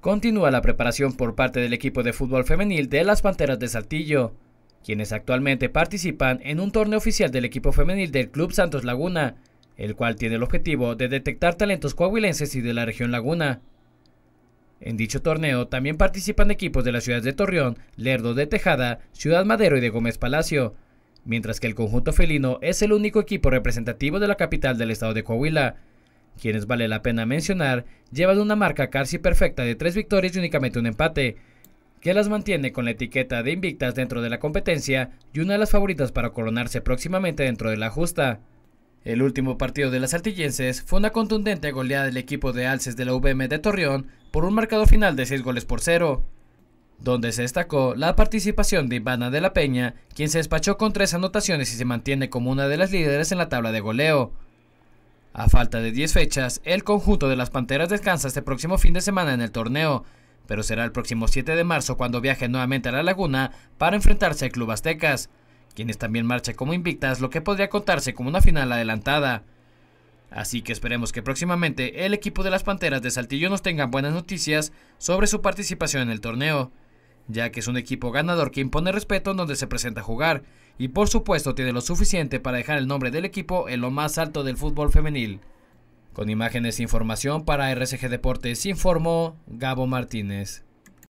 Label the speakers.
Speaker 1: Continúa la preparación por parte del equipo de fútbol femenil de las Panteras de Saltillo, quienes actualmente participan en un torneo oficial del equipo femenil del Club Santos Laguna, el cual tiene el objetivo de detectar talentos coahuilenses y de la región Laguna. En dicho torneo también participan equipos de las ciudades de Torreón, Lerdo de Tejada, Ciudad Madero y de Gómez Palacio, mientras que el conjunto felino es el único equipo representativo de la capital del estado de Coahuila, quienes vale la pena mencionar llevan una marca casi perfecta de tres victorias y únicamente un empate, que las mantiene con la etiqueta de invictas dentro de la competencia y una de las favoritas para coronarse próximamente dentro de la justa. El último partido de las altillenses fue una contundente goleada del equipo de Alces de la UVM de Torreón por un marcado final de seis goles por cero donde se destacó la participación de Ivana de la Peña, quien se despachó con tres anotaciones y se mantiene como una de las líderes en la tabla de goleo. A falta de 10 fechas, el conjunto de las Panteras descansa este próximo fin de semana en el torneo, pero será el próximo 7 de marzo cuando viaje nuevamente a la laguna para enfrentarse al Club Aztecas, quienes también marcha como invictas, lo que podría contarse como una final adelantada. Así que esperemos que próximamente el equipo de las Panteras de Saltillo nos tenga buenas noticias sobre su participación en el torneo ya que es un equipo ganador que impone respeto en donde se presenta a jugar, y por supuesto tiene lo suficiente para dejar el nombre del equipo en lo más alto del fútbol femenil. Con imágenes e información para RSG Deportes informó Gabo Martínez.